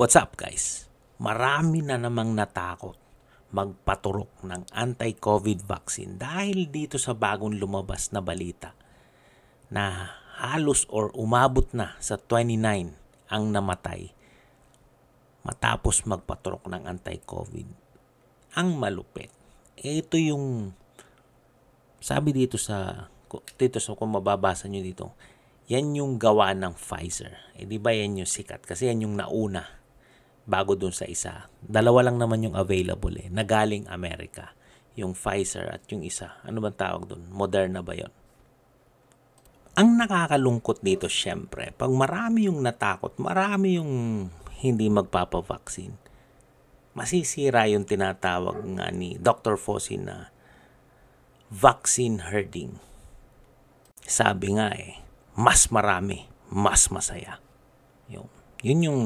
What's up guys? Marami na namang natakot magpaturok ng anti-COVID vaccine dahil dito sa bagong lumabas na balita na halos or umabot na sa 29 ang namatay matapos magpaturok ng anti-COVID. Ang malupit. Ito yung sabi dito sa dito sa kung mababasa nyo dito, yan yung gawa ng Pfizer. Eh, di ba yan yung sikat? Kasi yan yung nauna bago dun sa isa. Dalawa lang naman yung available eh, na galing Amerika. Yung Pfizer at yung isa. Ano bang tawag dun? Moderna ba yon? Ang nakakalungkot dito syempre, pag marami yung natakot, marami yung hindi magpapavaksin, masisira yung tinatawag nga ni Dr. Fossey na vaccine herding. Sabi nga eh, mas marami, mas masaya. Yun, yun yung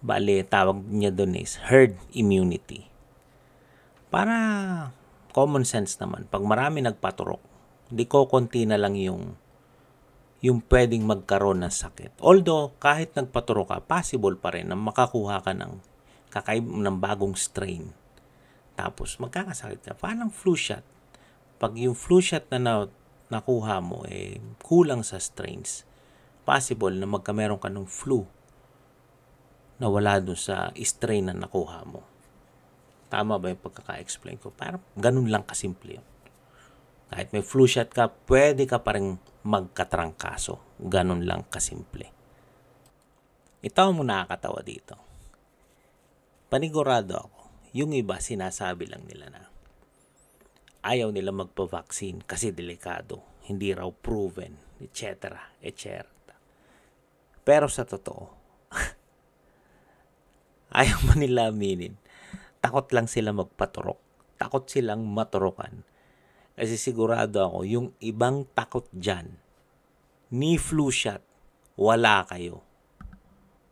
bali tawag niya doon is herd immunity. Para common sense naman, pag marami nagpaturok, di ko konti na lang yung yung pwedeng magkaroon ng sakit. Although, kahit nagpaturok ka, possible pa rin na makakuha ka ng, kakaib ng bagong strain. Tapos, magkakasakit ka. Parang flu shot. Pag yung flu shot na, na nakuha mo, eh, kulang sa strains. Possible na magkameron ka ng flu nawala doon sa strain na nakuha mo. Tama ba yung pagkaka-explain ko? Parang ganun lang kasimple yun. Kahit may flu shot ka, pwede ka pa rin magkatrangkaso. Ganun lang kasimple. Ito ang nakakatawa dito. Panigurado ako, yung iba sinasabi lang nila na ayaw nila magpa-vaccine kasi delikado, hindi raw proven, etc. etc. Pero sa totoo, Ayaw man nila aminin. Takot lang sila magpaturok. Takot silang maturokan. Kasi sigurado ako, yung ibang takot dyan, ni flu shot, wala kayo.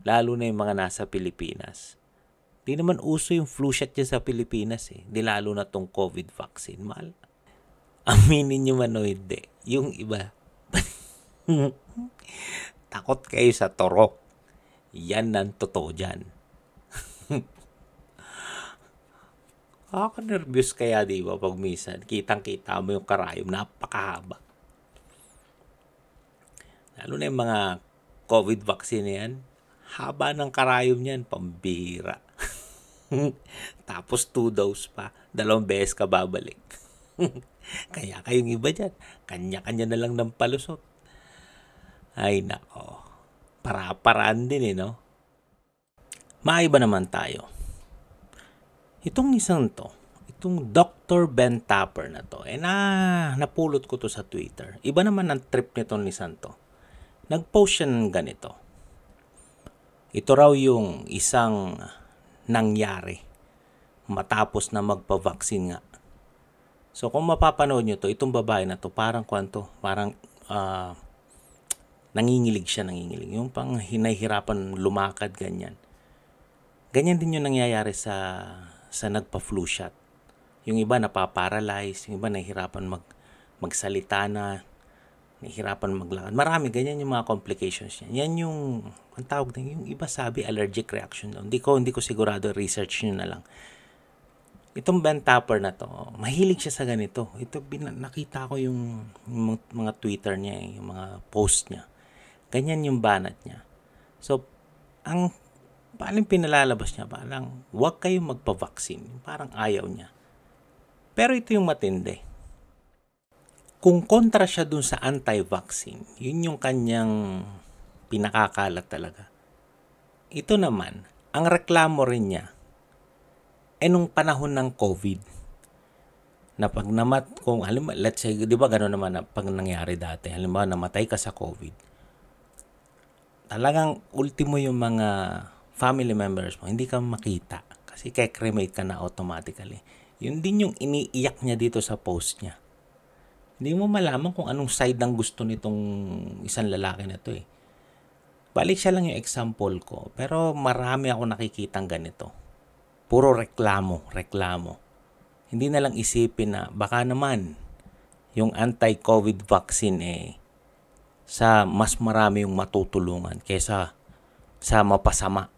Lalo na yung mga nasa Pilipinas. Di naman uso yung flu shot dyan sa Pilipinas eh. Di lalo na tong COVID vaccine. Mahal. Aminin nyo man o hindi. Yung iba. takot kayo sa torok. Yan ang totoo dyan. Nakaka-nervous kaya, di ba, pag minsan, kitang-kita mo yung karayom, napakahaba. Lalo na yung mga COVID vaccine yan, haba ng karayom niyan, pambihira. Tapos two dose pa, dalawang beses ka babalik. Kaya kayong iba dyan, kanya-kanya na lang ng palusot. Ay nako, para-paraan din eh, no? maiba naman tayo. Itong isang to, itong Dr. Ben Tapper na to, eh na, napulot ko to sa Twitter. Iba naman ang trip nito ni Santo. Nag-post siya ng ganito. Ito raw yung isang nangyari matapos na magpavaksin nga. So kung mapapanood nyo to, itong babae na to, parang kwanto, parang uh, nangingilig siya, nangingilig. Yung pang hinahirapan lumakad, ganyan. Ganyan din yung nangyayari sa, sa nagpa-flu shot. Yung iba napaparalyze, yung iba nahihirapan mag, magsalita na, nahihirapan maglakad. Marami, ganyan yung mga complications niya. Yan yung, ang tawag din, yung iba sabi allergic reaction daw. Hindi ko, hindi ko sigurado, research nyo na lang. Itong Ben Tapper na to, mahilig siya sa ganito. Ito, bin, nakita ko yung, yung mga Twitter niya, eh, yung mga post niya. Ganyan yung banat niya. So, ang parang pinalalabas niya, parang huwag kayong magpavaksin. Parang ayaw niya. Pero ito yung matindi. Kung kontra siya dun sa anti-vaccine, yun yung kanyang pinakakalat talaga. Ito naman, ang reklamo rin niya, eh nung panahon ng COVID, na pag namat, kung halimbawa, let's say, di ba gano'n naman na pag nangyari dati, halimbawa namatay ka sa COVID, talagang ultimo yung mga family members mo, hindi ka makita kasi kekremate ka na automatically. Yun din yung iniiyak niya dito sa post niya. Hindi mo malaman kung anong side ang gusto nitong isang lalaki na to eh. Balik siya lang yung example ko, pero marami ako nakikitang ganito. Puro reklamo, reklamo. Hindi na lang isipin na baka naman yung anti-COVID vaccine eh sa mas marami yung matutulungan kaysa sa mapasama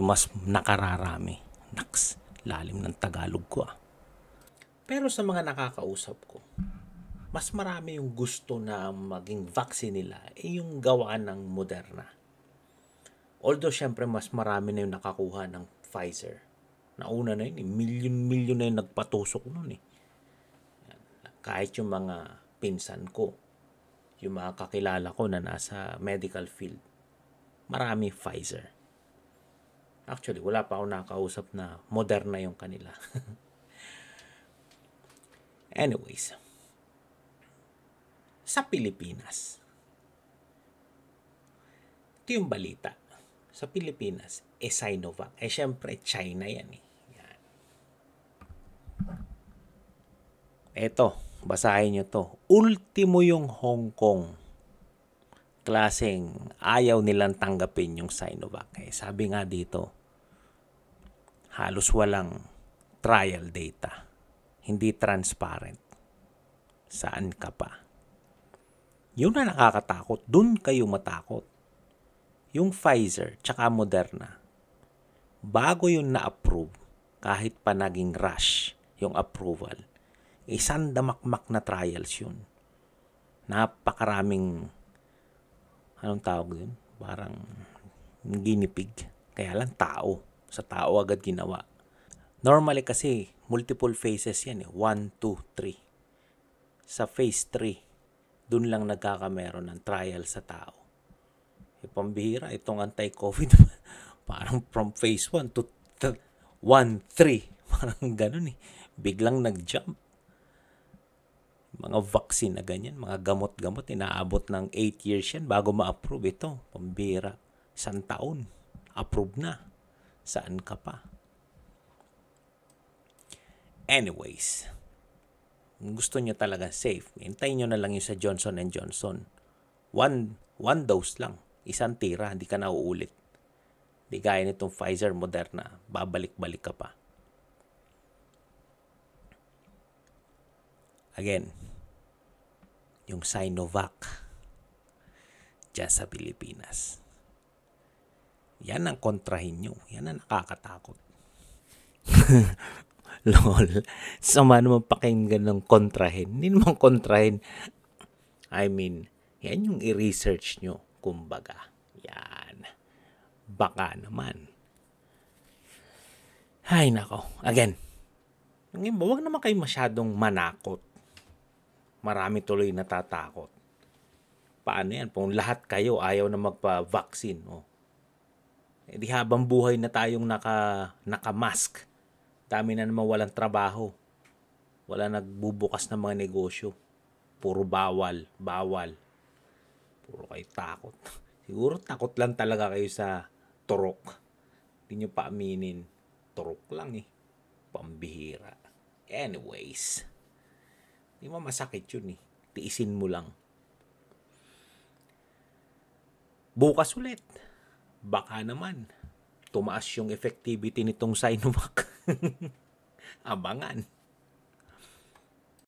yung mas nakararami. Naks, lalim ng Tagalog ko ah. Pero sa mga nakakausap ko, mas marami yung gusto na maging vaccine nila ay eh yung gawa ng Moderna. Although syempre mas marami na yung nakakuha ng Pfizer. Nauna na yun, eh. milyon-milyon na yung nagpatusok nun eh. Kahit yung mga pinsan ko, yung mga kakilala ko na nasa medical field, marami Pfizer Actually, wala pa ako nakausap na moderna yung kanila. Anyways, sa Pilipinas, ito yung balita. Sa Pilipinas, e eh, Sinovac. Eh syempre, China yan eh. Yan. Eto, basahin nyo to. Ultimo yung Hong Kong klaseng ayaw nilang tanggapin yung Sinovac. Eh, sabi nga dito, halos walang trial data. Hindi transparent. Saan ka pa? Yun na nakakatakot. Doon kayo matakot. Yung Pfizer tsaka Moderna, bago yun na-approve, kahit pa naging rush yung approval, isang damakmak na trials yun. Napakaraming, anong tawag yun? Parang ginipig. Kaya lang tao sa tao agad ginawa. Normally kasi, multiple phases yan eh. 1, 2, 3. Sa phase 3, dun lang nagkakameron ng trial sa tao. E, pambihira, itong anti-COVID, parang from phase 1 to 1, 3. Parang ganun eh. Biglang nag-jump. Mga vaccine na ganyan, mga gamot-gamot, inaabot ng 8 years yan bago ma-approve ito. Pambira, isang taon, approve na Saan ka pa? Anyways, gusto nyo talaga safe, hintayin nyo na lang yung sa Johnson and Johnson. One, one dose lang. Isang tira, hindi ka na uulit. Di gaya nitong Pfizer, Moderna, babalik-balik ka pa. Again, yung Sinovac dyan sa Pilipinas. Yan ang kontrahin nyo. Yan ang nakakatakot. Lol. Sama naman pakinggan ng kontrahin. Hindi naman kontrahin. I mean, yan yung i-research nyo. Kumbaga. Yan. Baka naman. Ay, nako. Again. Ang iba, huwag naman kayo masyadong manakot. Marami tuloy natatakot. Paano yan? Kung lahat kayo ayaw na magpa-vaccine, oh, eh di habang buhay na tayong naka, naka-mask, dami na naman walang trabaho. Wala nagbubukas ng mga negosyo. Puro bawal, bawal. Puro kayo takot. Siguro takot lang talaga kayo sa turok. Hindi nyo pa aminin. Turok lang eh. Pambihira. Anyways. Di mo masakit yun eh. Tiisin mo lang. Bukas ulit baka naman tumaas yung effectivity nitong Sinovac. Abangan.